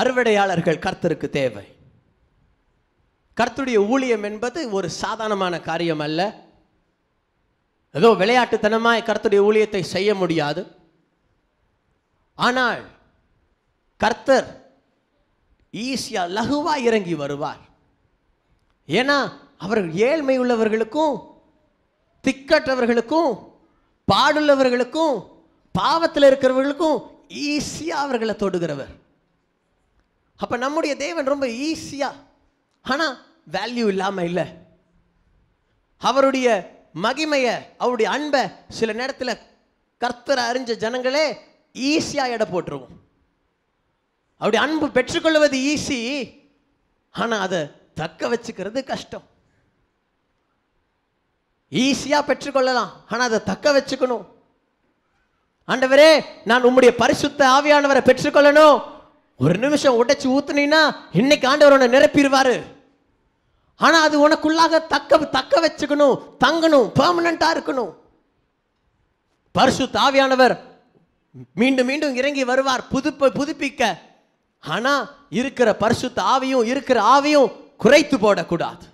அறுவடையாளர்கள் கர்த்தருக்கு தேவை கர்த்துடைய ஊழியம் என்பது ஒரு சாதாரணமான காரியம் அல்ல ஏதோ விளையாட்டுத்தனமாய் கர்த்துடைய ஊழியத்தை செய்ய முடியாது ஆனால் கர்த்தர் ஈஸியாக லகுவாக இறங்கி வருவார் ஏன்னா அவர்கள் ஏழ்மை உள்ளவர்களுக்கும் திக்கற்றவர்களுக்கும் பாடுள்ளவர்களுக்கும் பாவத்தில் இருக்கிறவர்களுக்கும் ஈஸியாக அவர்களை தொடுகிறவர் அப்போ நம்முடைய தேவன் ரொம்ப ஈஸியாக ஆனால் வேல்யூ இல்லாமல் இல்லை அவருடைய மகிமையை அவருடைய அன்பை சில நேரத்தில் கர்த்தரை அறிஞ்ச ஜனங்களே ஈஸியாக எடை போட்டுருவோம் அவருடைய அன்பு பெற்றுக்கொள்வது ஈஸி ஆனால் அதை தக்க வச்சுக்கிறது கஷ்டம் ஈஸியாக பெற்றுக்கொள்ளலாம் ஆனால் அதை தக்க வச்சுக்கணும் ஆண்டவரே நான் உம்முடைய பரிசுத்த ஆவியானவரை பெற்றுக்கொள்ளணும் ஒரு நிமிஷம் உடைச்சி ஊத்துனீங்கன்னா இன்னைக்கு ஆண்டவர் உன்னை நிரப்பிடுவாரு ஆனால் அது உனக்குள்ளாக தக்க தக்க வச்சுக்கணும் தங்கணும் பெர்மனண்டா இருக்கணும் பரிசு தாவியானவர் மீண்டும் மீண்டும் இறங்கி வருவார் புதுப்ப புதுப்பிக்க ஆனால் இருக்கிற பரிசுத்த ஆவியும் இருக்கிற ஆவியும் குறைத்து போடக்கூடாது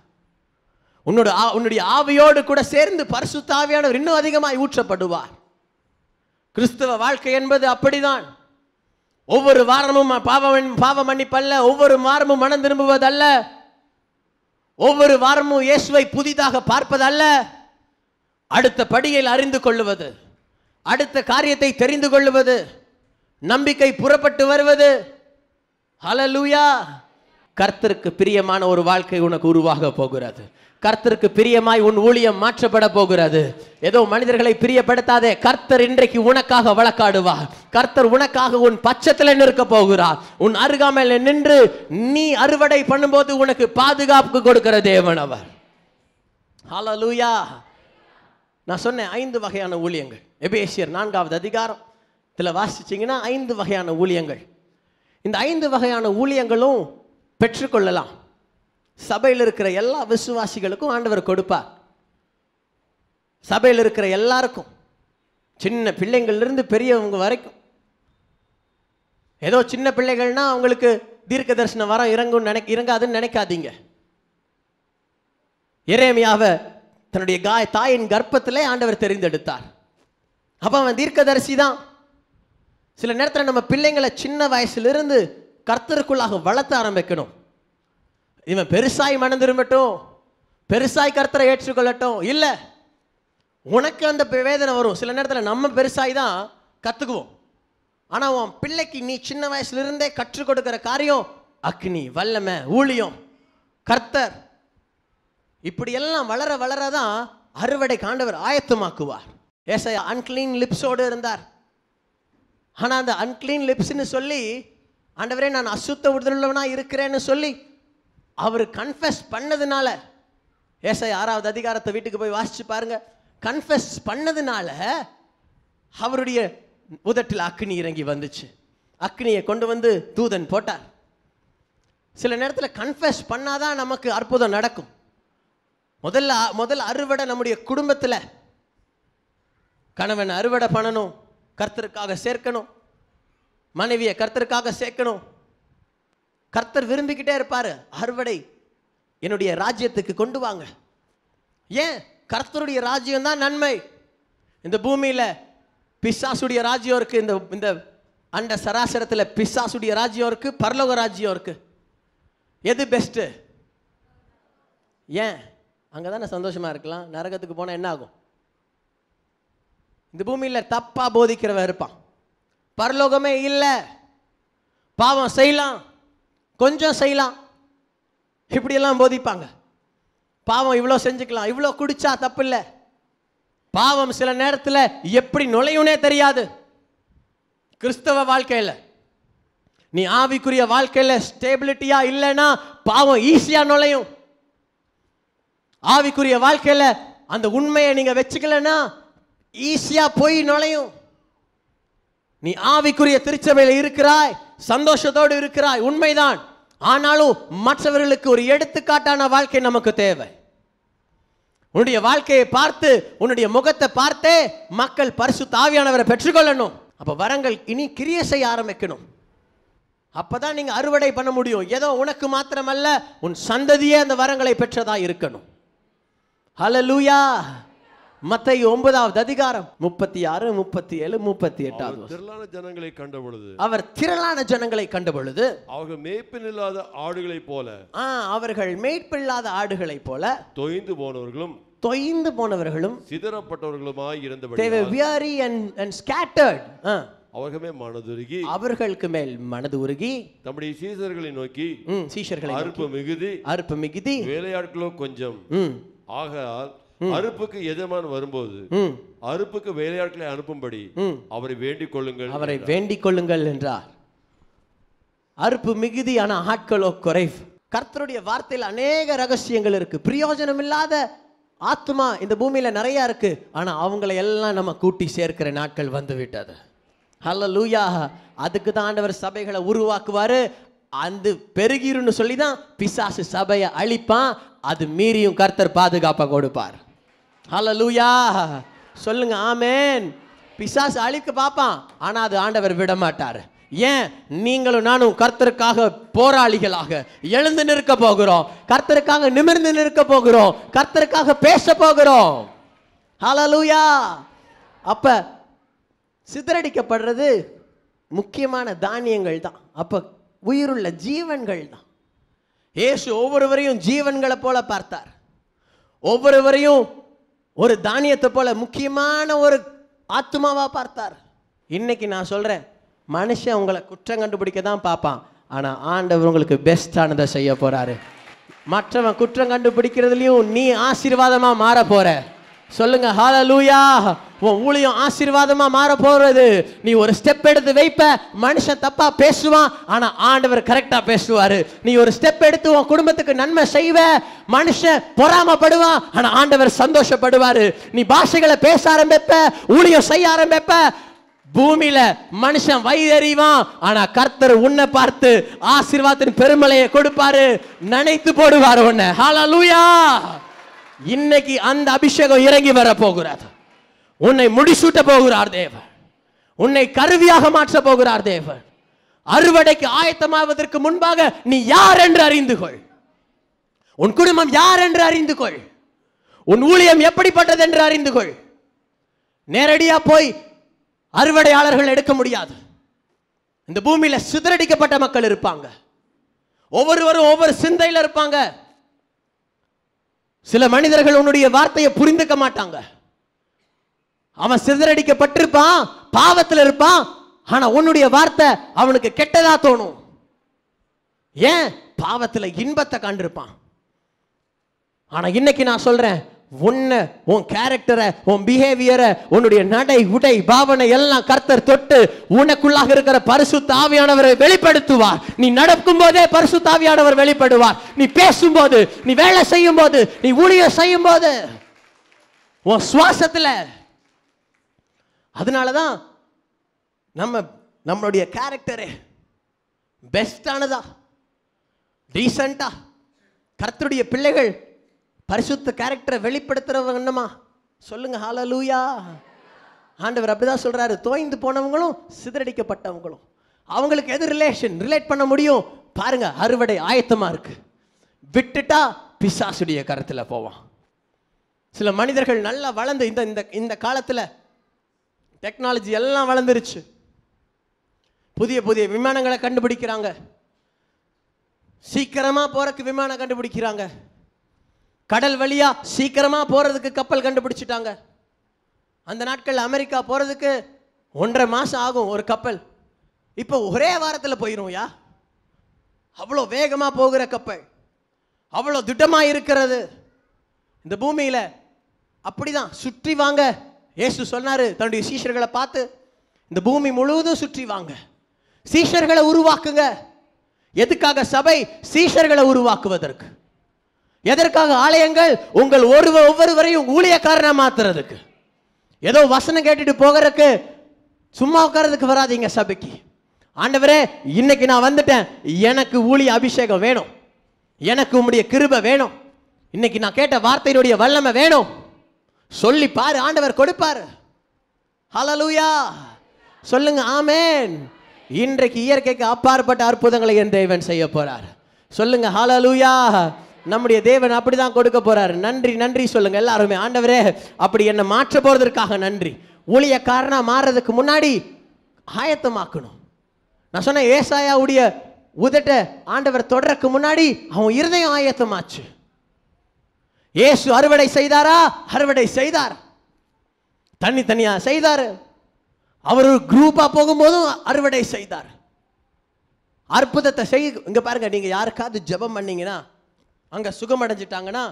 உன்னோட உன்னுடைய ஆவியோடு கூட சேர்ந்து பரிசுத்த ஆவியானவர் இன்னும் அதிகமாக ஊற்றப்படுவார் கிறிஸ்தவ வாழ்க்கை என்பது அப்படிதான் ஒவ்வொரு வாரமும் பாவம் பாவ மன்னிப்பல்ல ஒவ்வொரு வாரமும் மனம் திரும்புவதல்ல ஒவ்வொரு வாரமும் இயேசுவை புதிதாக பார்ப்பதல்ல அடுத்த படியில் அறிந்து கொள்ளுவது அடுத்த காரியத்தை தெரிந்து கொள்ளுவது நம்பிக்கை புறப்பட்டு வருவது ஹலலூயா கர்த்தருக்கு பிரியமான ஒரு வாழ்க்கை உனக்கு உருவாக போகிறது கர்த்தருக்கு பிரியமாய் உன் ஊழியம் மாற்றப்பட போகிறது ஏதோ மனிதர்களை பிரியப்படுத்தாதே கர்த்தர் இன்றைக்கு உனக்காக வழக்காடுவார் கர்த்தர் உனக்காக உன் பட்சத்தில் நிற்க போகிறார் உன் அருகாமையில் நின்று நீ அறுவடை பண்ணும்போது உனக்கு பாதுகாப்பு கொடுக்கிற தேவன் அவர் ஹலலூயா நான் சொன்னேன் ஐந்து வகையான ஊழியங்கள் எபேசியர் நான்காவது அதிகாரம் இதில் வாசிச்சிங்கன்னா ஐந்து வகையான ஊழியங்கள் இந்த ஐந்து வகையான ஊழியங்களும் பெற்றுக்கொள்ளலாம் சபையில் இருக்கிற எல்லா விசுவாசிகளுக்கும் ஆண்டவர் கொடுப்பார் சபையில் இருக்கிற எல்லாருக்கும் சின்ன பிள்ளைங்கள்லேருந்து பெரியவங்க வரைக்கும் ஏதோ சின்ன பிள்ளைகள்னால் அவங்களுக்கு தீர்க்க தரிசனம் வரம் இறங்கும் நினைக்க இறங்காதுன்னு நினைக்காதீங்க இறைமையாவை தன்னுடைய காய் தாயின் கர்ப்பத்திலே ஆண்டவர் தெரிந்தெடுத்தார் அப்போ அவன் தீர்க்கதரிசி தான் சில நேரத்தில் நம்ம பிள்ளைங்களை சின்ன வயசுலேருந்து கர்த்தருக்குள்ளாக வளர்த்த ஆரம்பிக்கணும் இவன் பெருசாய் மனம் திரும்பட்டும் பெருசாய் கர்த்தரை ஏற்றுக்கொள்ளட்டும் இல்லை உனக்கு அந்த வேதனை வரும் சில நேரத்தில் நம்ம பெருசாய் தான் கற்றுக்குவோம் ஆனால் உன் பிள்ளைக்கு நீ சின்ன வயசுலேருந்தே கற்றுக் கொடுக்குற காரியம் அக்னி வல்லமை ஊழியம் கர்த்தர் இப்படியெல்லாம் வளர வளர தான் அறுவடை காண்டவர் ஆயத்தமாக்குவார் ஏசையா அன்கிளீன் லிப்ஸோடு இருந்தார் ஆனால் அந்த அன்கிளீன் லிப்ஸ்ன்னு சொல்லி ஆண்டவரே நான் அசுத்த உறுதலுள்ளவனாக இருக்கிறேன்னு சொல்லி அவர் கன்ஃபெஸ் பண்ணதுனால ஏசை ஆறாவது அதிகாரத்தை வீட்டுக்கு போய் வாசித்து பாருங்க கன்ஃபெஸ் பண்ணதுனால அவருடைய உதட்டில் அக்னி இறங்கி வந்துச்சு அக்னியை கொண்டு வந்து தூதன் போட்டார் சில நேரத்தில் கன்ஃபெஸ் பண்ணாதான் நமக்கு அற்புதம் நடக்கும் முதல்ல முதல் அறுவடை நம்முடைய குடும்பத்தில் கணவன் அறுவடை பண்ணணும் கர்த்தருக்காக சேர்க்கணும் மனைவியை கர்த்தருக்காக சேர்க்கணும் கர்த்தர் விரும்பிக்கிட்டே இருப்பார் அறுவடை என்னுடைய ராஜ்யத்துக்கு கொண்டு வாங்க ஏன் கர்த்தருடைய ராஜ்யம் தான் நன்மை இந்த பூமியில் பிசாசுடைய ராஜ்யம் இருக்குது இந்த இந்த அண்ட சராசரத்தில் பிசாசுடைய ராஜ்யம் இருக்குது பரலோக ராஜ்யம் இருக்குது எது பெஸ்ட்டு ஏன் அங்கே தானே சந்தோஷமாக இருக்கலாம் நரகத்துக்கு போனால் என்ன ஆகும் இந்த பூமியில் தப்பாக போதிக்கிறவன் இருப்பான் பரலோகமே இல்லை பாவம் செய்யலாம் கொஞ்சம் செய்யலாம் இப்படியெல்லாம் போதிப்பாங்க பாவம் இவ்வளோ செஞ்சுக்கலாம் இவ்வளோ குடிச்சா தப்பில்லை பாவம் சில நேரத்தில் எப்படி நுழையுனே தெரியாது கிறிஸ்தவ வாழ்க்கையில் நீ ஆவிக்குரிய வாழ்க்கையில் ஸ்டேபிலிட்டியா இல்லைன்னா பாவம் ஈஸியாக நுழையும் ஆவிக்குரிய வாழ்க்கையில் அந்த உண்மையை நீங்கள் வச்சுக்கலன்னா ஈஸியாக போய் நுழையும் நீ ஆவிக்குரிய திருச்சபையில் இருக்கிறாய் சந்தோஷத்தோடு இருக்கிறாய் உண்மைதான் ஆனாலும் மற்றவர்களுக்கு ஒரு எடுத்துக்காட்டான வாழ்க்கை நமக்கு தேவை உன்னுடைய வாழ்க்கையை பார்த்து உன்னுடைய முகத்தை பார்த்தே மக்கள் பரிசு தாவியானவரை பெற்றுக்கொள்ளணும் அப்போ வரங்கள் இனி கிரிய செய்ய ஆரம்பிக்கணும் அப்பதான் நீங்க அறுவடை பண்ண முடியும் ஏதோ உனக்கு மாத்திரமல்ல உன் சந்ததியே அந்த வரங்களை பெற்றதா இருக்கணும் ஹலலூயா மத்தை ஒன்பதாவது அதிகாரம் முப்பத்தி ஆறு முப்பத்தி ஏழு முப்பத்தி எட்டாவது திரளான ஜனங்களை கண்ட பொழுது அவர் திரளான ஜனங்களை கண்ட பொழுது அவர்கள் மேய்ப்பின் இல்லாத ஆடுகளை போல அவர்கள் மேய்ப்பில்லாத ஆடுகளை போல தொய்ந்து போனவர்களும் தொய்ந்து போனவர்களும் சிதறப்பட்டவர்களுமாய் இருந்தபடி they and weary and and scattered அவர்களே மனதுருகி அவர்களுக்கு மேல் மனது உருகி தம்முடைய சீசர்களை நோக்கி சீஷர்களை அற்பு மிகுதி அறுப்பு மிகுதி வேலையாட்களோ கொஞ்சம் ஆகால் அறுப்புக்கு எஜமான் வரும்போது அறுப்புக்கு வேலையாட்களை அனுப்பும்படி அவரை வேண்டிக் கொள்ளுங்கள் அவரை வேண்டிக் கொள்ளுங்கள் என்றார் அறுப்பு மிகுதி ஆனா ஆட்களோ குறைவு கர்த்தருடைய வார்த்தையில் அநேக ரகசியங்கள் இருக்கு பிரயோஜனம் இல்லாத ஆத்மா இந்த பூமியில நிறைய இருக்கு ஆனா அவங்களை எல்லாம் நம்ம கூட்டி சேர்க்கிற நாட்கள் வந்து விட்டது ஹலோ லூயா அதுக்கு தான் ஆண்டவர் சபைகளை உருவாக்குவார் அந்த பெருகிருன்னு சொல்லி தான் பிசாசு சபையை அழிப்பான் அது மீறியும் கர்த்தர் பாதுகாப்பாக கொடுப்பார் லூயா சொல்லுங்க ஆமேன் பிசாசு அழிக்க பார்ப்பான் ஆனால் அது ஆண்டவர் விட மாட்டார் ஏன் நீங்களும் நானும் கர்த்தருக்காக போராளிகளாக எழுந்து நிற்க போகிறோம் கர்த்தருக்காக நிமிர்ந்து நிற்க போகிறோம் கர்த்தருக்காக பேச போகிறோம் ஹலலூயா அப்ப சிதறடிக்கப்படுறது முக்கியமான தானியங்கள் தான் அப்போ உயிருள்ள ஜீவன்கள் தான் ஏசு ஒவ்வொருவரையும் ஜீவன்களை போல பார்த்தார் ஒவ்வொருவரையும் ஒரு தானியத்தை போல முக்கியமான ஒரு ஆத்மாவாக பார்த்தார் இன்னைக்கு நான் சொல்கிறேன் மனுஷன் உங்களை குற்றம் கண்டுபிடிக்க தான் பார்ப்பான் ஆனால் ஆண்டவர் உங்களுக்கு பெஸ்டானதை செய்ய போகிறாரு மற்றவன் குற்றம் கண்டுபிடிக்கிறதுலையும் நீ ஆசீர்வாதமாக மாற போகிற சொல்லுங்க லூயா உன் ஊழியம் ஆசீர்வாதமா மாற போறது நீ ஒரு ஸ்டெப் எடுத்து வைப்ப மனுஷன் தப்பா பேசுவான் ஆனா ஆண்டவர் கரெக்டா பேசுவாரு நீ ஒரு ஸ்டெப் எடுத்து உன் குடும்பத்துக்கு நன்மை செய்வ மனுஷன் பொறாமப்படுவான் ஆனா ஆண்டவர் சந்தோஷப்படுவாரு நீ பாஷைகளை பேச ஆரம்பிப்ப ஊழியம் செய்ய ஆரம்பிப்ப பூமியில மனுஷன் வயிறறிவான் ஆனா கர்த்தர் உன்னை பார்த்து ஆசீர்வாதத்தின் பெருமலையை கொடுப்பாரு நினைத்து போடுவார் உன்னை லூயா இன்னைக்கு அந்த அபிஷேகம் இறங்கி வர போகிறார் உன்னை முடிசூட்ட போகிறார் தேவன் உன்னை கருவியாக மாற்ற போகிறார் தேவன் அறுவடைக்கு ஆயத்தமாவதற்கு முன்பாக நீ யார் என்று அறிந்து கொள் உன் குடும்பம் யார் என்று அறிந்து கொள் உன் ஊழியம் எப்படிப்பட்டது என்று அறிந்து கொள் நேரடியா போய் அறுவடையாளர்கள் எடுக்க முடியாது இந்த பூமியில சிதறடிக்கப்பட்ட மக்கள் இருப்பாங்க ஒவ்வொருவரும் ஒவ்வொரு சிந்தையில் இருப்பாங்க சில மனிதர்கள் உன்னுடைய வார்த்தையை புரிந்துக்க மாட்டாங்க அவன் சிதறடிக்கப்பட்டிருப்பான் பாவத்தில் இருப்பான் ஆனா உன்னுடைய வார்த்தை அவனுக்கு கெட்டதா தோணும் ஏன் பாவத்தில் இன்பத்தை கண்டிருப்பான் ஆனா இன்னைக்கு நான் சொல்றேன் உன்னை உன் கேரக்டரை உன் பிஹேவியரை உன்னுடைய நடை உடை பாவனை எல்லாம் கர்த்தர் தொட்டு உனக்குள்ளாக இருக்கிற பரிசு தாவியானவரை வெளிப்படுத்துவார் நீ நடக்கும் போதே பரிசு தாவியானவர் வெளிப்படுவார் நீ பேசும்போது நீ வேலை செய்யும் போது நீ ஊழியம் செய்யும் போது உன் சுவாசத்தில் அதனால தான் நம்ம நம்மளுடைய கேரக்டரு பெஸ்டானதா டீசண்டா கர்த்தருடைய பிள்ளைகள் பரிசுத்த கேரக்டரை வெளிப்படுத்துகிறவங்க என்னமா சொல்லுங்க ஹாலலூயா ஆண்டவர் அப்படிதான் சொல்றாரு தோய்ந்து போனவங்களும் சிதறடிக்கப்பட்டவங்களும் அவங்களுக்கு எது ரிலேஷன் ரிலேட் பண்ண முடியும் பாருங்க அறுவடை ஆயத்தமா இருக்கு விட்டுட்டா பிசாசுடைய கரத்தில் போவான் சில மனிதர்கள் நல்லா வளர்ந்து இந்த இந்த இந்த காலத்தில் டெக்னாலஜி எல்லாம் வளர்ந்துருச்சு புதிய புதிய விமானங்களை கண்டுபிடிக்கிறாங்க சீக்கிரமாக போகிறக்கு விமானம் கண்டுபிடிக்கிறாங்க கடல் வழியா சீக்கிரமா போறதுக்கு கப்பல் கண்டுபிடிச்சிட்டாங்க அந்த நாட்கள் அமெரிக்கா போறதுக்கு ஒன்றரை மாசம் ஆகும் ஒரு கப்பல் இப்போ ஒரே வாரத்தில் யா அவ்வளோ வேகமாக போகிற கப்பல் அவ்வளோ திட்டமாக இருக்கிறது இந்த பூமியில் அப்படிதான் சுற்றி வாங்க ஏசு சொன்னார் தன்னுடைய சீஷர்களை பார்த்து இந்த பூமி முழுவதும் சுற்றி வாங்க சீஷர்களை உருவாக்குங்க எதுக்காக சபை சீஷர்களை உருவாக்குவதற்கு எதற்காக ஆலயங்கள் உங்கள் ஒருவர் ஒவ்வொருவரையும் ஊழியக்காரனாக மாத்துறதுக்கு ஏதோ வசனம் கேட்டுட்டு போகிறதுக்கு சும்மா உட்காரதுக்கு வராதிங்க சபைக்கு ஆண்டவரே இன்னைக்கு நான் வந்துட்டேன் எனக்கு ஊழிய அபிஷேகம் வேணும் எனக்கு உம்முடைய கிருபை வேணும் இன்னைக்கு நான் கேட்ட வார்த்தையினுடைய வல்லமை வேணும் சொல்லி பாரு ஆண்டவர் கொடுப்பார் ஹலலூயா சொல்லுங்க ஆமேன் இன்றைக்கு இயற்கைக்கு அப்பாற்பட்ட அற்புதங்களை என் தேவன் செய்ய போறார் சொல்லுங்க ஹலலூயா நம்முடைய தேவன் அப்படி தான் கொடுக்க போறாரு நன்றி நன்றி சொல்லுங்க எல்லாருமே ஆண்டவரே அப்படி என்னை மாற்ற போறதற்காக நன்றி காரணம் மாறுறதுக்கு முன்னாடி ஆயத்தமாக்கணும் நான் சொன்ன ஏசாயாவுடைய உதட்ட ஆண்டவர் தொடரக்கு முன்னாடி அவன் இருதயம் ஆயத்தமாச்சு ஏசு அறுவடை செய்தாரா அறுவடை செய்தார் தனி தனியா செய்தார் அவர் ஒரு குரூப்பாக போகும்போதும் அறுவடை செய்தார் அற்புதத்தை செய்ய இங்கே பாருங்க நீங்கள் யாருக்காவது ஜபம் பண்ணீங்கன்னா அங்கே சுகமடைஞ்சிட்டாங்கன்னா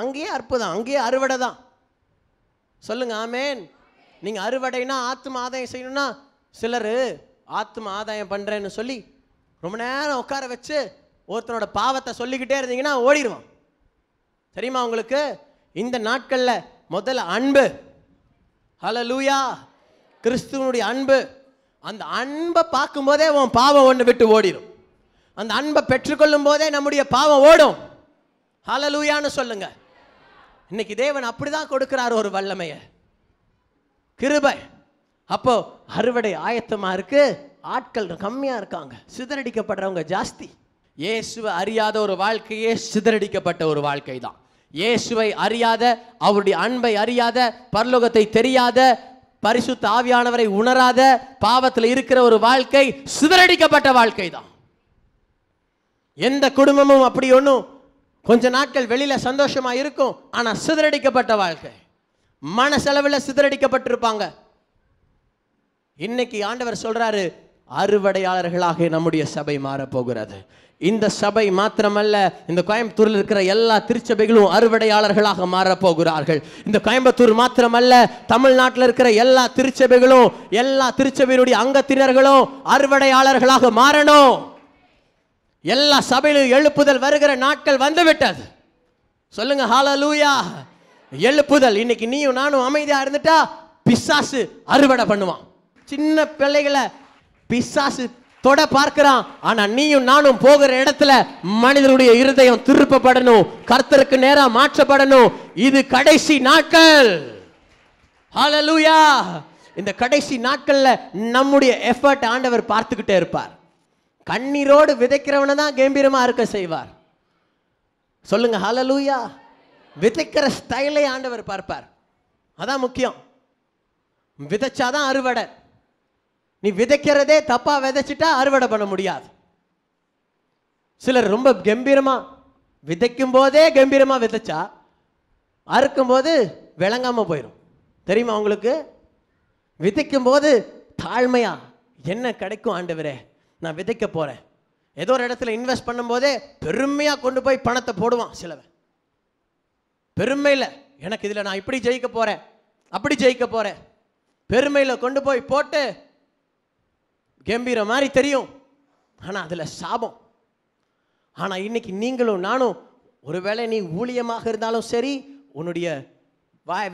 அங்கேயே அற்புதம் அங்கேயே அறுவடை தான் சொல்லுங்க ஆமேன் நீங்கள் அறுவடைனா ஆத்தும ஆதாயம் செய்யணும்னா சிலர் ஆத்தும ஆதாயம் பண்ணுறேன்னு சொல்லி ரொம்ப நேரம் உட்கார வச்சு ஒருத்தனோட பாவத்தை சொல்லிக்கிட்டே இருந்தீங்கன்னா ஓடிடுவான் தெரியுமா உங்களுக்கு இந்த நாட்களில் முதல்ல அன்பு ஹலோ லூயா கிறிஸ்துவனுடைய அன்பு அந்த அன்பை பார்க்கும்போதே உன் பாவம் ஒன்று விட்டு ஓடிடும் அந்த அன்பை பெற்றுக்கொள்ளும் போதே நம்முடைய பாவம் ஓடும் ஹலலூயான்னு சொல்லுங்க இன்னைக்கு தேவன் அப்படிதான் கொடுக்குறாரு ஒரு வல்லமையை கிருபை அப்போ அறுவடை ஆயத்தமாக இருக்கு ஆட்கள் கம்மியாக இருக்காங்க சிதறடிக்கப்படுறவங்க ஜாஸ்தி இயேசுவை அறியாத ஒரு வாழ்க்கையே சிதறடிக்கப்பட்ட ஒரு வாழ்க்கை தான் இயேசுவை அறியாத அவருடைய அன்பை அறியாத பரலோகத்தை தெரியாத பரிசுத்த ஆவியானவரை உணராத பாவத்தில் இருக்கிற ஒரு வாழ்க்கை சிதறடிக்கப்பட்ட வாழ்க்கை தான் எந்த குடும்பமும் அப்படி ஒன்றும் கொஞ்ச நாட்கள் வெளியில் சந்தோஷமாக இருக்கும் ஆனால் சிதறடிக்கப்பட்ட வாழ்க்கை மனசளவில் சிதறடிக்கப்பட்டிருப்பாங்க இன்னைக்கு ஆண்டவர் சொல்கிறாரு அறுவடையாளர்களாக நம்முடைய சபை மாறப்போகிறது இந்த சபை மாத்திரமல்ல இந்த கோயம்புத்தூரில் இருக்கிற எல்லா திருச்சபைகளும் அறுவடையாளர்களாக மாறப்போகிறார்கள் இந்த கோயம்புத்தூர் மாத்திரமல்ல தமிழ்நாட்டில் இருக்கிற எல்லா திருச்சபைகளும் எல்லா திருச்சபையினுடைய அங்கத்தினர்களும் அறுவடையாளர்களாக மாறணும் எல்லா சபையிலும் எழுப்புதல் வருகிற நாட்கள் வந்துவிட்டது சொல்லுங்க ஹாலலூயா எழுப்புதல் இன்னைக்கு நீயும் நானும் அமைதியாக இருந்துட்டா பிசாசு அறுவடை பண்ணுவான் சின்ன பிள்ளைகளை பிசாசு தொட பார்க்கிறான் ஆனா நீயும் நானும் போகிற இடத்துல மனிதனுடைய இருதயம் திருப்பப்படணும் கர்த்தருக்கு நேரம் மாற்றப்படணும் இது கடைசி நாட்கள் ஹாலலூயா இந்த கடைசி நாட்கள்ல நம்முடைய எஃபர்ட் ஆண்டவர் பார்த்துக்கிட்டே இருப்பார் கண்ணீரோடு விதைக்கிறவனை தான் கம்பீரமாக இருக்க செய்வார் சொல்லுங்க ஹலலூயா விதைக்கிற ஸ்டைலை ஆண்டவர் பார்ப்பார் அதான் முக்கியம் விதைச்சாதான் அறுவடை நீ விதைக்கிறதே தப்பாக விதைச்சிட்டா அறுவடை பண்ண முடியாது சிலர் ரொம்ப கம்பீரமாக விதைக்கும் போதே கம்பீரமாக விதைச்சா அறுக்கும் போது விளங்காமல் போயிடும் தெரியுமா உங்களுக்கு விதைக்கும் போது தாழ்மையா என்ன கிடைக்கும் ஆண்டவரே நான் விதைக்க போகிறேன் ஏதோ ஒரு இடத்துல இன்வெஸ்ட் பண்ணும்போதே பெருமையாக கொண்டு போய் பணத்தை போடுவான் சிலவன் பெருமையில் எனக்கு இதில் நான் இப்படி ஜெயிக்க போகிறேன் அப்படி ஜெயிக்க போகிறேன் பெருமையில் கொண்டு போய் போட்டு கம்பீரம் மாதிரி தெரியும் ஆனால் அதில் சாபம் ஆனால் இன்னைக்கு நீங்களும் நானும் ஒருவேளை நீ ஊழியமாக இருந்தாலும் சரி உன்னுடைய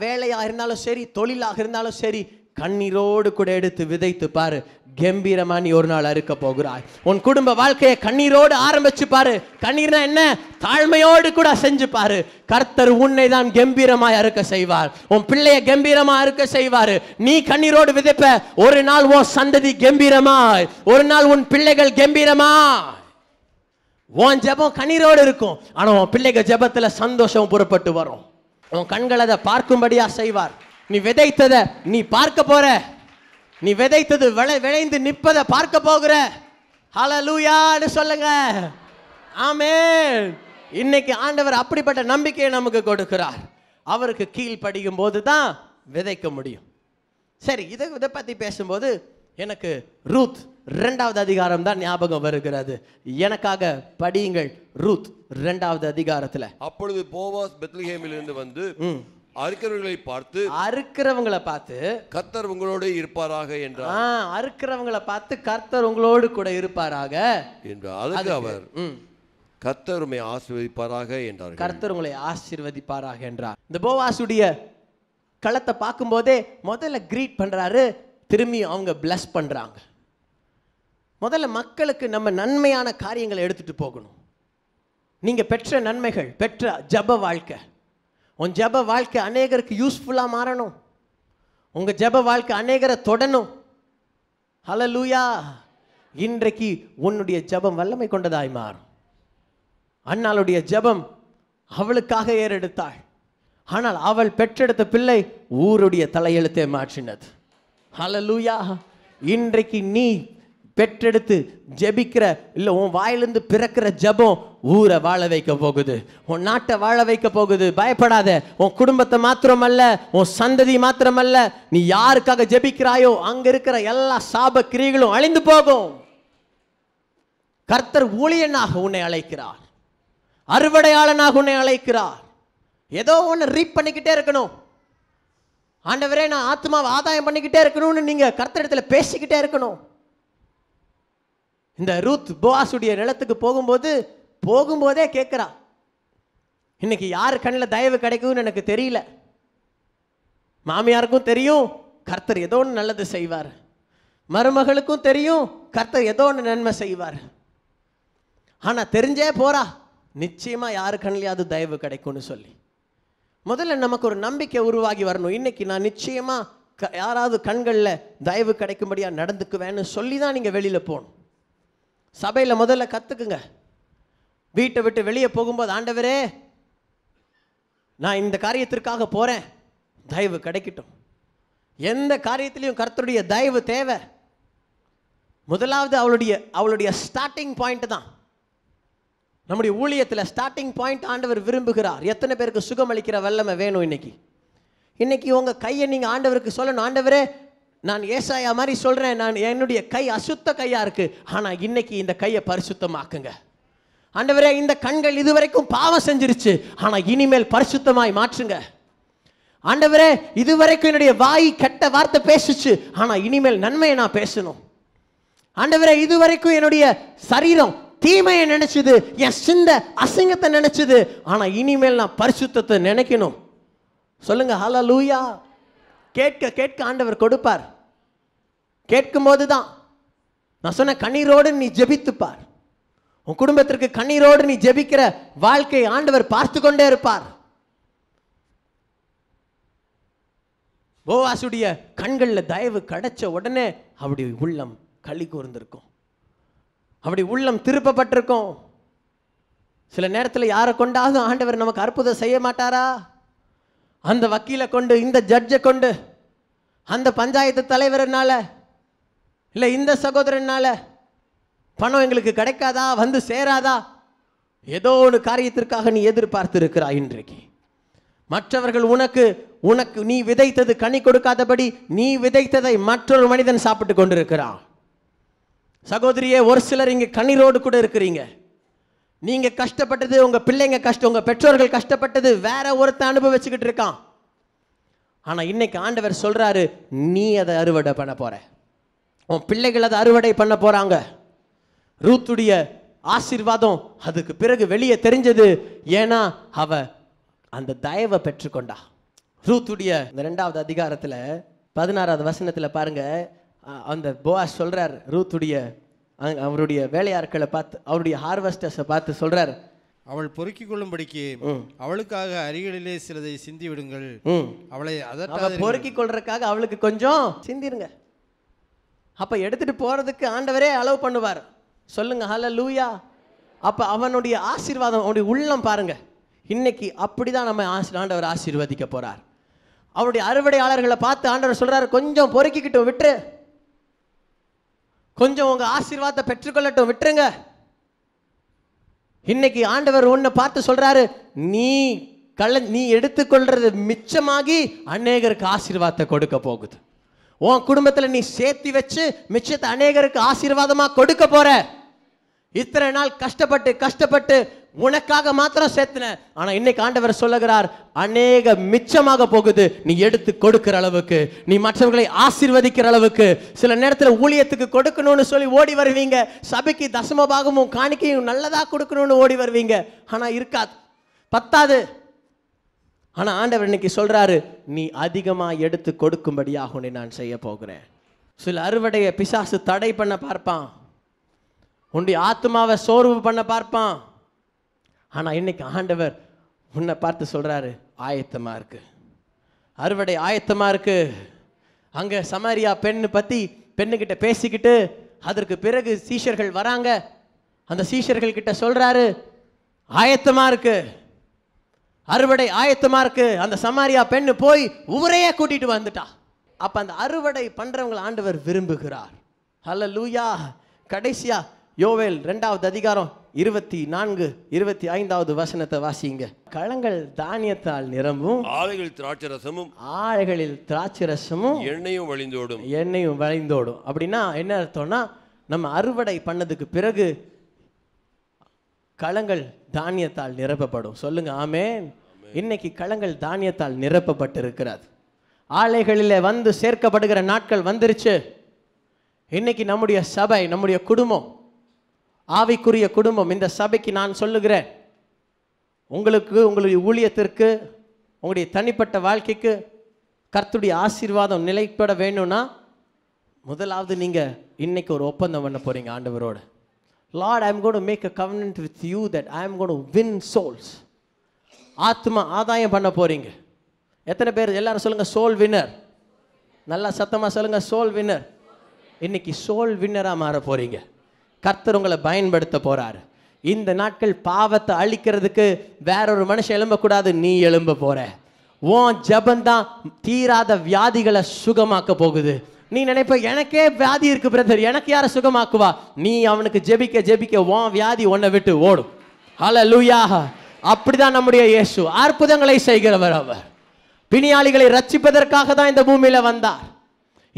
வேலையாக இருந்தாலும் சரி தொழிலாக இருந்தாலும் சரி கண்ணீரோடு கூட எடுத்து விதைத்து பாரு கம்பீரமா நீ ஒரு நாள் அறுக்க போகிறாய் உன் குடும்ப வாழ்க்கையை கண்ணீரோடு ஆரம்பிச்சு பாரு கண்ணீர்னா என்ன தாழ்மையோடு கூட செஞ்சு பாரு கர்த்தர் உன்னை தான் கம்பீரமாய் அறுக்க செய்வார் உன் பிள்ளைய கம்பீரமா அறுக்க செய்வார் நீ கண்ணீரோடு விதைப்ப ஒரு நாள் உன் சந்ததி கம்பீரமாய் ஒரு நாள் உன் பிள்ளைகள் கம்பீரமா உன் ஜபம் கண்ணீரோடு இருக்கும் ஆனா உன் பிள்ளைகள் ஜபத்துல சந்தோஷம் புறப்பட்டு வரும் உன் கண்களை அதை பார்க்கும்படியா செய்வார் நீ விதைத்ததை நீ பார்க்க போற நீ விதைத்தது விளை விளைந்து நிற்பதை பார்க்க போகிற ஹலலூயான்னு சொல்லுங்க ஆமே இன்னைக்கு ஆண்டவர் அப்படிப்பட்ட நம்பிக்கையை நமக்கு கொடுக்கிறார் அவருக்கு கீழ்ப்படியும் போது தான் விதைக்க முடியும் சரி இதை இதை பற்றி பேசும்போது எனக்கு ரூத் ரெண்டாவது அதிகாரம் தான் ஞாபகம் வருகிறது எனக்காக படியுங்கள் ரூத் ரெண்டாவது அதிகாரத்தில் அப்பொழுது போவாஸ் பெத்லிஹேமிலிருந்து வந்து அறுக்கிறவர்களை பார்த்து அறுக்கிறவங்களை பார்த்து கர்த்தர் உங்களோடு இருப்பாராக என்றார் அறுக்கிறவங்களை பார்த்து கர்த்தர் உங்களோடு கூட இருப்பாராக என்றார் அதுக்கு அவர் கர்த்தர் உண்மை ஆசீர்வதிப்பாராக என்றார் கர்த்தர் உங்களை ஆசீர்வதிப்பாராக என்றார் இந்த போவாசுடைய களத்தை பார்க்கும்போதே முதல்ல கிரீட் பண்ணுறாரு திரும்பி அவங்க பிளஸ் பண்ணுறாங்க முதல்ல மக்களுக்கு நம்ம நன்மையான காரியங்களை எடுத்துகிட்டு போகணும் நீங்கள் பெற்ற நன்மைகள் பெற்ற ஜப வாழ்க்கை உன் ஜப வாழ்க்கை அநேகருக்கு யூஸ்ஃபுல்லாக மாறணும் உங்கள் ஜப வாழ்க்கை அநேகரை தொடணும் ஹலோ லூயா இன்றைக்கு உன்னுடைய ஜபம் வல்லமை கொண்டதாய் மாறும் அண்ணாளுடைய ஜபம் அவளுக்காக ஏறெடுத்தாள் ஆனால் அவள் பெற்றெடுத்த பிள்ளை ஊருடைய தலையெழுத்தை மாற்றினது ஹலோ லூயா இன்றைக்கு நீ பெற்றெடுத்து ஜெபிக்கிற இல்லை உன் வாயிலிருந்து பிறக்கிற ஜபம் ஊரை வாழ வைக்க போகுது உன் நாட்டை வாழ வைக்க போகுது பயப்படாத உன் குடும்பத்தை மாத்திரமல்ல உன் சந்ததி மாத்திரமல்ல நீ யாருக்காக ஜெபிக்கிறாயோ அங்கே இருக்கிற எல்லா சாப கிரிகளும் அழிந்து போகும் கர்த்தர் ஊழியனாக உன்னை அழைக்கிறார் அறுவடையாளனாக உன்னை அழைக்கிறார் ஏதோ ஒன்று ரீப் பண்ணிக்கிட்டே இருக்கணும் ஆண்டவரே நான் ஆத்மாவை ஆதாயம் பண்ணிக்கிட்டே இருக்கணும்னு நீங்கள் கர்த்தர் பேசிக்கிட்டே இருக்கணும் இந்த ரூத் போவாசுடைய நிலத்துக்கு போகும்போது போகும்போதே கேட்குறா இன்னைக்கு யார் கண்ணில் தயவு கிடைக்கும்னு எனக்கு தெரியல மாமியாருக்கும் தெரியும் கர்த்தர் ஏதோ ஒன்று நல்லது செய்வார் மருமகளுக்கும் தெரியும் கர்த்தர் ஏதோ ஒன்று நன்மை செய்வார் ஆனால் தெரிஞ்சே போகிறா நிச்சயமாக யார் கண்ணிலையாவது தயவு கிடைக்கும்னு சொல்லி முதல்ல நமக்கு ஒரு நம்பிக்கை உருவாகி வரணும் இன்னைக்கு நான் நிச்சயமாக யாராவது கண்களில் தயவு கிடைக்கும்படியாக நடந்துக்குவேன்னு சொல்லி தான் நீங்கள் வெளியில் போகணும் சபையில் முதல்ல கற்றுக்குங்க வீட்டை விட்டு வெளியே போகும்போது ஆண்டவரே நான் இந்த காரியத்திற்காக போகிறேன் தயவு கிடைக்கட்டும் எந்த காரியத்திலையும் கருத்துடைய தயவு தேவை முதலாவது அவளுடைய அவளுடைய ஸ்டார்டிங் பாயிண்ட் தான் நம்முடைய ஊழியத்தில் ஸ்டார்டிங் பாயிண்ட் ஆண்டவர் விரும்புகிறார் எத்தனை பேருக்கு சுகம் அளிக்கிற வல்லமை வேணும் இன்னைக்கு இன்னைக்கு உங்கள் கையை நீங்கள் ஆண்டவருக்கு சொல்லணும் ஆண்டவரே நான் ஏசாயா மாதிரி சொல்கிறேன் நான் என்னுடைய கை அசுத்த கையாக இருக்குது ஆனால் இன்னைக்கு இந்த கையை பரிசுத்தமாக்குங்க ஆண்டவரே இந்த கண்கள் இதுவரைக்கும் பாவம் செஞ்சிருச்சு ஆனால் இனிமேல் பரிசுத்தமாய் மாற்றுங்க ஆண்டவரே இதுவரைக்கும் என்னுடைய வாய் கெட்ட வார்த்தை பேசுச்சு ஆனால் இனிமேல் நன்மையை நான் பேசணும் ஆண்டவரே இதுவரைக்கும் என்னுடைய சரீரம் தீமையை நினைச்சது என் சிந்த அசிங்கத்தை நினைச்சது ஆனால் இனிமேல் நான் பரிசுத்தத்தை நினைக்கணும் சொல்லுங்க ஹலோ லூயா கேட்க கேட்க ஆண்டவர் கொடுப்பார் கேட்கும்போது தான் நான் சொன்ன கண்ணீரோடு நீ ஜெபித்துப்பார் உன் குடும்பத்திற்கு கண்ணீரோடு நீ ஜெபிக்கிற வாழ்க்கை ஆண்டவர் பார்த்து கொண்டே இருப்பார் போவாசுடைய கண்களில் தயவு கிடைச்ச உடனே அவருடைய உள்ளம் களி கூர்ந்திருக்கும் அவருடைய உள்ளம் திருப்பப்பட்டிருக்கும் சில நேரத்தில் யாரை கொண்டாலும் ஆண்டவர் நமக்கு அற்புதம் செய்ய மாட்டாரா அந்த வக்கீலை கொண்டு இந்த ஜட்ஜை கொண்டு அந்த பஞ்சாயத்து தலைவரனால இல்லை இந்த சகோதரனால் பணம் எங்களுக்கு கிடைக்காதா வந்து சேராதா ஏதோ ஒரு காரியத்திற்காக நீ எதிர்பார்த்து இருக்கிறாய் இன்றைக்கு மற்றவர்கள் உனக்கு உனக்கு நீ விதைத்தது கனி கொடுக்காதபடி நீ விதைத்ததை மற்றொரு மனிதன் சாப்பிட்டு கொண்டிருக்கிறான் சகோதரியே ஒரு சிலர் இங்கே கண்ணீரோடு கூட இருக்கிறீங்க நீங்கள் கஷ்டப்பட்டது உங்கள் பிள்ளைங்க கஷ்டம் உங்கள் பெற்றோர்கள் கஷ்டப்பட்டது வேற ஒருத்தன் அனுபவிச்சுக்கிட்டு இருக்கான் ஆனால் இன்னைக்கு ஆண்டவர் சொல்கிறாரு நீ அதை அறுவடை பண்ண போகிற உன் பிள்ளைகள் அதை அறுவடை பண்ண போகிறாங்க ரூத்துடைய ஆசீர்வாதம் அதுக்கு பிறகு வெளியே தெரிஞ்சது ஏன்னா அவ அந்த தயவை பெற்றுக்கொண்டா ரூத்துடைய இந்த ரெண்டாவது அதிகாரத்தில் பதினாறாவது வசனத்தில் பாருங்க அந்த போஸ் சொல்கிறார் ரூத்துடைய அவருடைய வேலையாட்களை பார்த்து அவருடைய ஹார்வெஸ்டர்ஸை பார்த்து சொல்கிறார் அவள் பொறுக்கிக் கொள்ளும்படிக்கு அவளுக்காக அருகிலே சிலதை சிந்தி விடுங்கள் அவளை அதை பொறுக்கிக் கொள்றதுக்காக அவளுக்கு கொஞ்சம் சிந்திருங்க அப்போ எடுத்துகிட்டு போகிறதுக்கு ஆண்டவரே அலோவ் பண்ணுவார் சொல்லுங்கள் ஹலோ லூயா அப்போ அவனுடைய ஆசீர்வாதம் அவனுடைய உள்ளம் பாருங்கள் இன்னைக்கு அப்படி தான் நம்ம ஆண்டவர் ஆசீர்வதிக்க போகிறார் அவருடைய அறுவடையாளர்களை பார்த்து ஆண்டவர் சொல்கிறார் கொஞ்சம் பொறுக்கிக்கிட்டும் விட்டுரு கொஞ்சம் உங்கள் ஆசீர்வாதத்தை பெற்றுக்கொள்ளட்டும் விட்டுருங்க இன்னைக்கு ஆண்டவர் ஒன்று பார்த்து சொல்கிறாரு நீ கள நீ எடுத்துக்கொள்றது மிச்சமாகி அநேகருக்கு ஆசீர்வாதத்தை கொடுக்க போகுது உன் குடும்பத்தில் நீ சேர்த்து வச்சு மிச்சத்தை அநேகருக்கு ஆசீர்வாதமாக கொடுக்க போற இத்தனை நாள் கஷ்டப்பட்டு கஷ்டப்பட்டு உனக்காக மாத்திரம் சேர்த்தின ஆனால் இன்னைக்கு ஆண்டவர் சொல்லுகிறார் அநேக மிச்சமாக போகுது நீ எடுத்து கொடுக்கிற அளவுக்கு நீ மற்றவர்களை ஆசிர்வதிக்கிற அளவுக்கு சில நேரத்தில் ஊழியத்துக்கு கொடுக்கணும்னு சொல்லி ஓடி வருவீங்க சபைக்கு தசமபாகமும் காணிக்கையும் நல்லதாக கொடுக்கணும்னு ஓடி வருவீங்க ஆனால் இருக்காது பத்தாது ஆனால் ஆண்டவர் இன்னைக்கு சொல்கிறாரு நீ அதிகமாக எடுத்து கொடுக்கும்படியாக உன்னை நான் செய்ய போகிறேன் சில அறுவடையை பிசாசு தடை பண்ண பார்ப்பான் உன்னுடைய ஆத்மாவை சோர்வு பண்ண பார்ப்பான் ஆனால் இன்னைக்கு ஆண்டவர் உன்னை பார்த்து சொல்கிறாரு ஆயத்தமாக இருக்குது அறுவடை ஆயத்தமாக இருக்கு அங்கே சமாரியா பெண்ணு பற்றி பெண்ணுக்கிட்ட பேசிக்கிட்டு அதற்கு பிறகு சீஷர்கள் வராங்க அந்த கிட்ட சொல்கிறாரு ஆயத்தமாக இருக்குது அறுவடை ஆயத்தமா இருக்கு அந்த சமாரியா பெண்ணு போய் ஊரையே கூட்டிகிட்டு வந்துட்டா அப்போ அந்த அறுவடை பண்றவங்களை ஆண்டவர் விரும்புகிறார் ஹலோ லூயா கடைசியா யோவேல் ரெண்டாவது அதிகாரம் இருபத்தி நான்கு இருபத்தி ஐந்தாவது வசனத்தை வாசிங்க களங்கள் தானியத்தால் நிரம்பும் ஆலைகள் திராட்சை ரசமும் ஆலைகளில் திராட்சை ரசமும் எண்ணெயும் வழிந்தோடும் எண்ணெயும் வழிந்தோடும் அப்படின்னா என்ன அர்த்தம்னா நம்ம அறுவடை பண்ணதுக்கு பிறகு களங்கள் தானியத்தால் நிரப்பப்படும் சொல்லுங்க ஆமேன் இன்னைக்கு களங்கள் தானியத்தால் நிரப்பப்பட்டு இருக்கிறது ஆலைகளில் வந்து சேர்க்கப்படுகிற நாட்கள் வந்துருச்சு இன்னைக்கு நம்முடைய சபை நம்முடைய குடும்பம் ஆவிக்குரிய குடும்பம் இந்த சபைக்கு நான் சொல்லுகிறேன் உங்களுக்கு உங்களுடைய ஊழியத்திற்கு உங்களுடைய தனிப்பட்ட வாழ்க்கைக்கு கர்த்துடைய ஆசீர்வாதம் நிலைப்பட வேணும்னா முதலாவது நீங்கள் இன்னைக்கு ஒரு ஒப்பந்தம் பண்ண போகிறீங்க ஆண்டவரோட Lord I am make a covenant with you that I am gonna win souls ஆத்மா ஆதாயம் பண்ண போகிறீங்க எத்தனை பேர் எல்லாரும் சொல்லுங்கள் சோல் வின்னர் நல்லா சத்தமாக சொல்லுங்கள் சோல் வின்னர் இன்னைக்கு சோல் வின்னராக மாற போகிறீங்க கர்த்தர் உங்களை பயன்படுத்த போகிறாரு இந்த நாட்கள் பாவத்தை அழிக்கிறதுக்கு வேறொரு மனுஷன் எழும்பக்கூடாது நீ எழும்ப போகிற உன் ஜபந்தான் தீராத வியாதிகளை சுகமாக்க போகுது நீ நினைப்ப எனக்கே வியாதி இருக்கு பிரதர் எனக்கு யாரை சுகமாக்குவா நீ அவனுக்கு ஜெபிக்க ஜெபிக்க உன் வியாதி உன்னை விட்டு ஓடும் ஹல லூயாக அப்படிதான் நம்முடைய இயேசு அற்புதங்களை செய்கிறவர் அவர் பிணியாளிகளை ரச்சிப்பதற்காக தான் இந்த பூமியில வந்தார்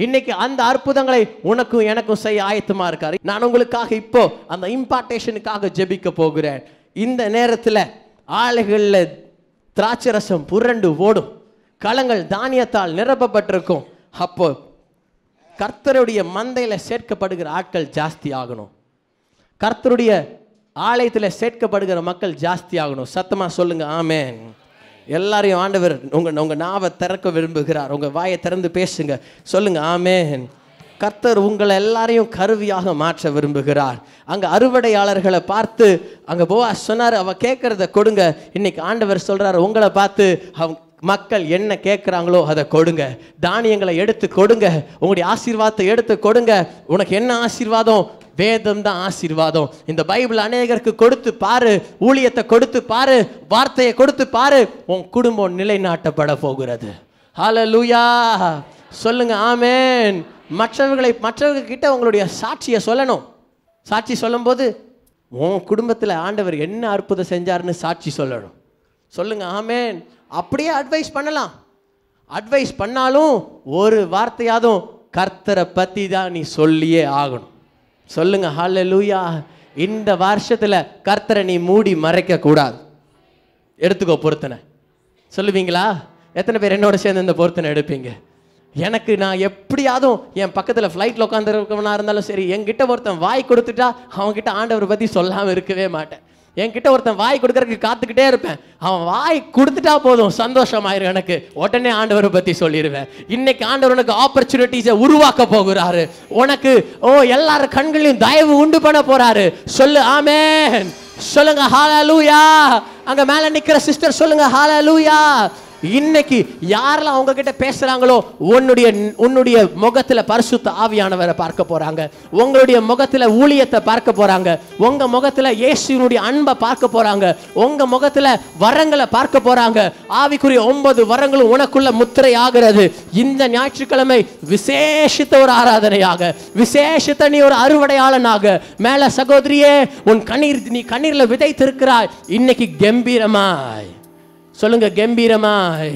இன்னைக்கு அந்த அற்புதங்களை உனக்கும் எனக்கும் செய்ய ஆயத்தமா இருக்காரு நான் உங்களுக்காக இப்போ அந்த இம்பார்ட்டேஷனுக்காக ஜெபிக்க போகிறேன் இந்த நேரத்தில் ஆலைகளில் திராட்சை ரசம் புரண்டு ஓடும் களங்கள் தானியத்தால் நிரப்பப்பட்டிருக்கும் அப்போ கர்த்தருடைய மந்தையில் சேர்க்கப்படுகிற ஆட்கள் ஜாஸ்தி ஆகணும் கர்த்தருடைய ஆலயத்தில் சேர்க்கப்படுகிற மக்கள் ஜாஸ்தி ஆகணும் சத்தமாக சொல்லுங்கள் ஆமேன் எல்லாரையும் ஆண்டவர் உங்கள் உங்கள் நாவை திறக்க விரும்புகிறார் உங்கள் வாயை திறந்து பேசுங்க சொல்லுங்கள் ஆமேன் கர்த்தர் உங்களை எல்லாரையும் கருவியாக மாற்ற விரும்புகிறார் அங்கே அறுவடையாளர்களை பார்த்து அங்கே போவா சொன்னார் அவள் கேட்குறத கொடுங்க இன்னைக்கு ஆண்டவர் சொல்கிறார் உங்களை பார்த்து அவங்க மக்கள் என்ன கேட்குறாங்களோ அதை கொடுங்க தானியங்களை எடுத்து கொடுங்க உங்களுடைய ஆசீர்வாதத்தை எடுத்து கொடுங்க உனக்கு என்ன ஆசீர்வாதம் வேதம் தான் ஆசீர்வாதம் இந்த பைபிள் அநேகருக்கு கொடுத்து பாரு ஊழியத்தை கொடுத்து பாரு வார்த்தையை கொடுத்து பாரு உன் குடும்பம் நிலைநாட்டப்பட போகிறது ஹலோ லூயா சொல்லுங்க ஆமேன் மற்றவர்களை மற்றவர்கிட்ட உங்களுடைய சாட்சியை சொல்லணும் சாட்சி சொல்லும்போது உன் குடும்பத்தில் ஆண்டவர் என்ன அற்புதம் செஞ்சாருன்னு சாட்சி சொல்லணும் சொல்லுங்க ஆமேன் அப்படியே அட்வைஸ் பண்ணலாம் அட்வைஸ் பண்ணாலும் ஒரு வார்த்தையாதும் கர்த்தரை பற்றி தான் நீ சொல்லியே ஆகணும் சொல்லுங்க ஹால லூயா இந்த வருஷத்தில் கர்த்தரை நீ மூடி மறைக்க கூடாது எடுத்துக்கோ பொருத்தனை சொல்லுவீங்களா எத்தனை பேர் என்னோட சேர்ந்து இந்த பொருத்தனை எடுப்பீங்க எனக்கு நான் எப்படியாதும் என் பக்கத்தில் ஃப்ளைட்டில் உட்காந்துருக்கவனா இருந்தாலும் சரி என்கிட்ட ஒருத்தன் வாய் கொடுத்துட்டா அவங்ககிட்ட ஆண்டவரை பற்றி சொல்லாமல் இருக்கவே மாட்டேன் என்கிட்ட ஒருத்தன் வாய் கொடுக்கறதுக்கு காத்துக்கிட்டே இருப்பேன் அவன் வாய் கொடுத்துட்டா போதும் சந்தோஷமாயிரும் எனக்கு உடனே ஆண்டவரை பற்றி சொல்லிடுவேன் இன்னைக்கு ஆண்டவர் உனக்கு ஆப்பர்ச்சுனிட்டிஸை உருவாக்க போகிறாரு உனக்கு ஓ எல்லார கண்களையும் தயவு உண்டு பண்ண போறாரு சொல்லு ஆமேன் சொல்லுங்க ஹாலா லூயா அங்க மேல நிக்கிற சிஸ்டர் சொல்லுங்க லூயா இன்னைக்கு யாரெல்லாம் அவங்க கிட்ட பேசுறாங்களோ உன்னுடைய உன்னுடைய முகத்துல பரிசுத்த ஆவியானவரை பார்க்க போறாங்க உங்களுடைய முகத்துல ஊழியத்தை பார்க்க போறாங்க உங்க முகத்துல இயேசுனுடைய அன்பை பார்க்க போறாங்க உங்க முகத்துல வரங்களை பார்க்க போறாங்க ஆவிக்குரிய ஒன்பது வரங்களும் உனக்குள்ள முத்திரை ஆகிறது இந்த ஞாயிற்றுக்கிழமை விசேஷித்த ஒரு ஆராதனையாக விசேஷித்த நீ ஒரு அறுவடையாளனாக மேல சகோதரியே உன் கண்ணீர் நீ கண்ணீர்ல விதைத்திருக்கிறாய் இன்னைக்கு கம்பீரமாய் சொல்லுங்க கம்பீரமாய்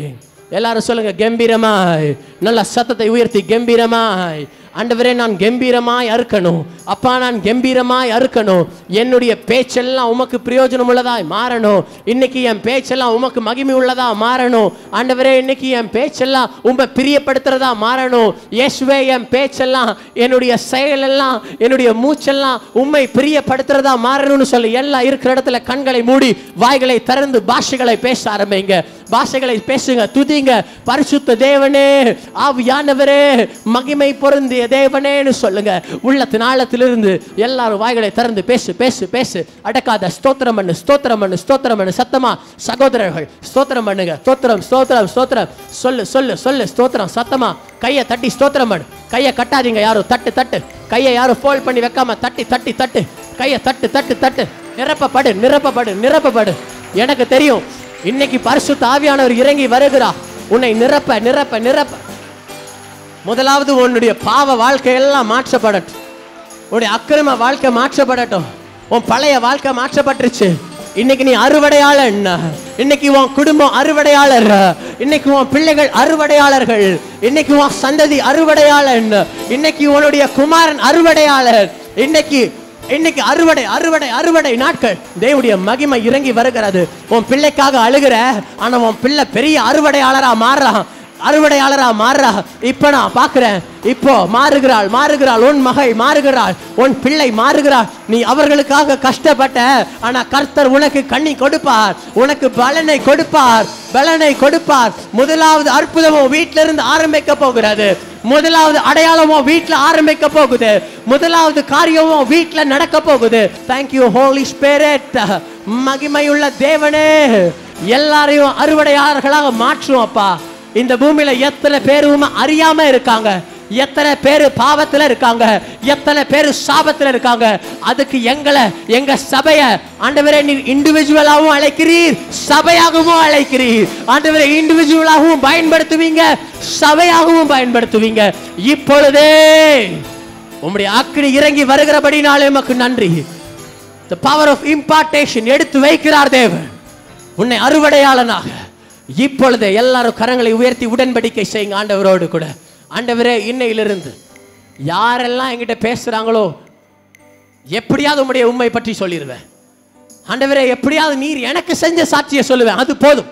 எல்லாரும் சொல்லுங்க கம்பீரமாய் நல்ல சத்தத்தை உயர்த்தி கம்பீரமாய் ஆண்டவரே நான் கம்பீரமாய் அறுக்கணும் அப்பா நான் கம்பீரமாய் அறுக்கணும் என்னுடைய பேச்செல்லாம் உமக்கு பிரயோஜனம் உள்ளதாய் மாறணும் இன்னைக்கு என் பேச்செல்லாம் உமக்கு மகிமை உள்ளதா மாறணும் ஆண்டவரே இன்னைக்கு என் பேச்செல்லாம் உமை பிரியப்படுத்துறதா மாறணும் இயேசுவே என் பேச்செல்லாம் என்னுடைய செயலெல்லாம் என்னுடைய மூச்செல்லாம் உண்மை பிரியப்படுத்துறதா மாறணும்னு சொல்லி எல்லாம் இருக்கிற இடத்துல கண்களை மூடி வாய்களை திறந்து பாஷைகளை பேச ஆரம்பிங்க பாஷைகளை பேசுங்க துதிங்க பரிசுத்த தேவனே ஆவியானவரே மகிமை பொருந்திய தேவனேன்னு சொல்லுங்க உள்ளத்தின் ஆழத்திலிருந்து எல்லாரும் வாய்களை திறந்து பேசு பேசு பேசு அடக்காத ஸ்தோத்திரம் பண்ணு ஸ்தோத்திரம் பண்ணு ஸ்தோத்திரம் பண்ணு சத்தமா சகோதரர்கள் ஸ்தோத்திரம் பண்ணுங்க ஸ்தோத்திரம் ஸ்தோத்திரம் ஸ்தோத்திரம் சொல்லு சொல்லு சொல்லு ஸ்தோத்திரம் சத்தமா கையை தட்டி ஸ்தோத்திரம் பண்ணு கையை கட்டாதீங்க யாரும் தட்டு தட்டு கையை யாரும் ஃபோல் பண்ணி வைக்காம தட்டி தட்டி தட்டு கையை தட்டு தட்டு தட்டு நிரப்பப்படு நிரப்பப்படு நிரப்பப்படு எனக்கு தெரியும் இன்னைக்கு பரிசு தாவியானவர் இறங்கி வருகிறார் உன்னை நிரப்ப நிரப்ப நிரப்ப முதலாவது உன்னுடைய பாவ வாழ்க்கையெல்லாம் மாற்றப்படட்டும் உன்னுடைய அக்கிரம வாழ்க்கை மாற்றப்படட்டும் உன் பழைய வாழ்க்கை மாற்றப்பட்டுருச்சு இன்னைக்கு நீ அறுவடையாளர் இன்னைக்கு உன் குடும்பம் அறுவடையாளர் இன்னைக்கு உன் பிள்ளைகள் அறுவடையாளர்கள் இன்னைக்கு உன் சந்ததி அறுவடையாளர் இன்னைக்கு உன்னுடைய குமாரன் அறுவடையாளர் இன்னைக்கு இன்னைக்கு அறுவடை அறுவடை அறுவடை நாட்கள் தேவடைய மகிமை இறங்கி வருகிறது உன் பிள்ளைக்காக அழுகிற ஆனா உன் பிள்ளை பெரிய அறுவடையாளரா மாறுறான் அறுவடையாளராக மாறுறா இப்போ நான் பார்க்குறேன் இப்போ மாறுகிறாள் மாறுகிறாள் உன் மகள் மாறுகிறாள் உன் பிள்ளை மாறுகிறாள் நீ அவர்களுக்காக கஷ்டப்பட்ட ஆனால் கர்த்தர் உனக்கு கண்ணி கொடுப்பார் உனக்கு பலனை கொடுப்பார் பலனை கொடுப்பார் முதலாவது அற்புதமும் வீட்டிலிருந்து ஆரம்பிக்க போகிறது முதலாவது அடையாளமும் வீட்டில் ஆரம்பிக்க போகுது முதலாவது காரியமும் வீட்டில் நடக்க போகுது தேங்க்யூ ஹோலி ஸ்பேரட் மகிமையுள்ள தேவனே எல்லாரையும் அறுவடையாளர்களாக மாற்றுவோம் அப்பா இந்த பூமியில எத்தனை பேரும் அறியாம இருக்காங்க எத்தனை பேர் பாவத்தில் இருக்காங்க எத்தனை பேர் சாபத்தில் இருக்காங்க அதுக்கு எங்களை எங்க சபைய ஆண்டவரே நீ இண்டிவிஜுவலாகவும் அழைக்கிறீர் சபையாகவும் அழைக்கிறீர் ஆண்டவரை இண்டிவிஜுவலாகவும் பயன்படுத்துவீங்க சபையாகவும் பயன்படுத்துவீங்க இப்பொழுதே உம்முடைய அக்கடி இறங்கி நாளே உமக்கு நன்றி த பவர் ஆஃப் இம்பார்டேஷன் எடுத்து வைக்கிறார் தேவன் உன்னை அறுவடையாளனாக இப்பொழுது எல்லாரும் கரங்களை உயர்த்தி உடன்படிக்கை செய்யுங்க ஆண்டவரோடு கூட ஆண்டவரே இன்னையிலிருந்து யாரெல்லாம் என்கிட்ட பேசுகிறாங்களோ எப்படியாவது உங்களுடைய உண்மை பற்றி சொல்லிடுவேன் ஆண்டவரே எப்படியாவது நீர் எனக்கு செஞ்ச சாட்சியை சொல்லுவேன் அது போதும்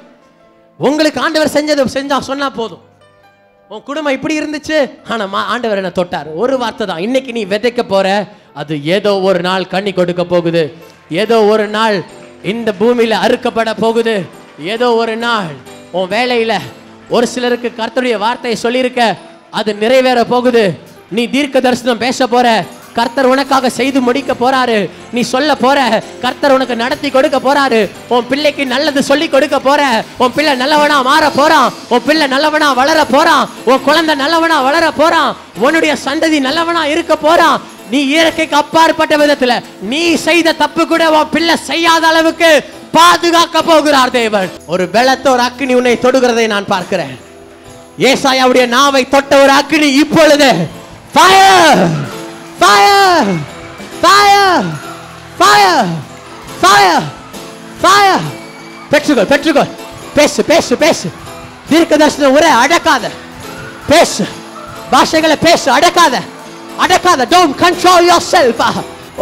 உங்களுக்கு ஆண்டவர் செஞ்சது செஞ்சா சொன்னால் போதும் உன் குடும்பம் இப்படி இருந்துச்சு ஆனால் ஆண்டவர் என்ன தொட்டார் ஒரு வார்த்தை தான் இன்னைக்கு நீ விதைக்க போற அது ஏதோ ஒரு நாள் கண்ணி கொடுக்க போகுது ஏதோ ஒரு நாள் இந்த பூமியில் அறுக்கப்பட போகுது ஏதோ ஒரு நாள் உன் வேலையில் ஒரு சிலருக்கு கர்த்தருடைய வார்த்தையை சொல்லியிருக்க அது நிறைவேற போகுது நீ தீர்க்க தரிசனம் பேச போற கர்த்தர் உனக்காக செய்து முடிக்க போறாரு நீ சொல்ல போற கர்த்தர் உனக்கு நடத்தி கொடுக்க போறாரு உன் பிள்ளைக்கு நல்லது சொல்லி கொடுக்க போற உன் பிள்ளை நல்லவனா மாற போறான் உன் பிள்ளை நல்லவனா வளர போறான் உன் குழந்தை நல்லவனா வளர போறான் உன்னுடைய சந்ததி நல்லவனா இருக்க போறான் நீ இயற்கைக்கு அப்பாற்பட்ட விதத்துல நீ செய்த தப்பு கூட உன் பிள்ளை செய்யாத அளவுக்கு பாதுகாக்க போகிறார் தேவன் ஒரு வெள்ளத்த ஒரு அக்னி உன்னை தொடுகிறதை நான் பார்க்கிறேன் ஏசாயாவுடைய நாவை தொட்ட ஒரு அக்னி இப்பொழுது பெற்றுக்கொள் பெற்றுக்கொள் பேசு பேசு பேசு தீர்க்க தரிசன உரை அடக்காத பேசு பாஷைகளை பேசு அடக்காத அடக்காத don't control yourself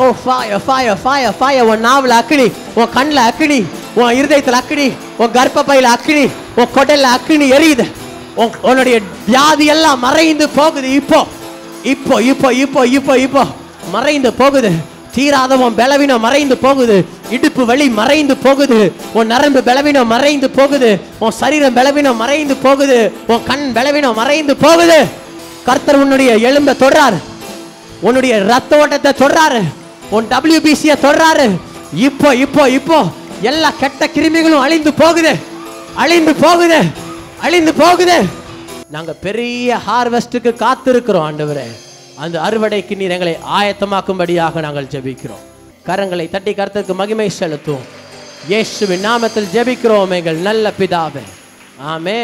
oh fire fire fire fire உன் நாவில் அக்னி உன் கண்ணில் அக்னி உன் இருதயத்தில் அக்னி உன் கர்ப்பப்பையில் அக்னி உன் கொடலில் அக்னி எரியுது உன்னுடைய வியாதி எல்லாம் மறைந்து போகுது இப்போ இப்போ இப்போ இப்போ இப்போ இப்போ மறைந்து போகுது தீராதவன் பலவீனம் மறைந்து போகுது இடுப்பு வலி மறைந்து போகுது உன் நரம்பு பலவீனம் மறைந்து போகுது உன் சரீரம் பலவீனம் மறைந்து போகுது உன் கண் பலவீனம் மறைந்து போகுது கர்த்தர் உன்னுடைய எலும்பை தொடுறாரு உன்னுடைய ரத்த ஓட்டத்தை தொடுறாரு உன் டபிள்யூபிசிய தொடர்றாரு இப்போ இப்போ இப்போ எல்லா கெட்ட கிருமிகளும் அழிந்து போகுது அழிந்து போகுது அழிந்து போகுது நாங்க பெரிய ஹார்வெஸ்டுக்கு காத்திருக்கிறோம் ஆண்டவரே அந்த அறுவடைக்கு நீர் எங்களை ஆயத்தமாக்கும்படியாக நாங்கள் ஜெபிக்கிறோம் கரங்களை தட்டி கருத்துக்கு மகிமை செலுத்துவோம் இயேசுவின் நாமத்தில் ஜெபிக்கிறோம் எங்கள் நல்ல பிதாவே ஆமே